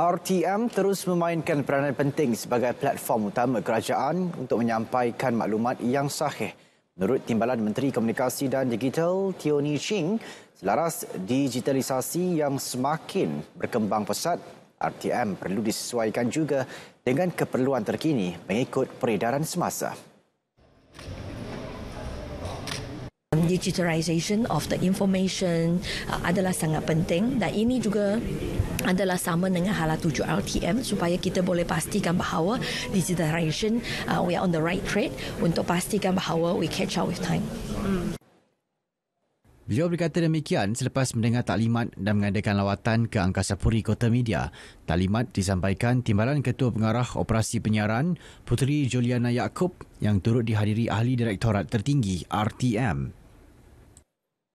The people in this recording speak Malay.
RTM terus memainkan peranan penting sebagai platform utama kerajaan untuk menyampaikan maklumat yang sahih. Menurut Timbalan Menteri Komunikasi dan Digital, Tony Ching, selaras digitalisasi yang semakin berkembang pesat, RTM perlu disesuaikan juga dengan keperluan terkini mengikut peredaran semasa. Digitalization of the information uh, adalah sangat penting dan ini juga adalah sama dengan hala 7 LTM supaya kita boleh pastikan bahawa digitalization uh, we are on the right track untuk pastikan bahawa we catch up with time. Beliau hmm. berkata demikian selepas mendengar taklimat dan mengadakan lawatan ke Angkasa Puri Kota Media. Taklimat disampaikan Timbalan Ketua Pengarah Operasi Penyiaran Puteri Juliana Yaakob yang turut dihadiri Ahli Direktorat Tertinggi RTM.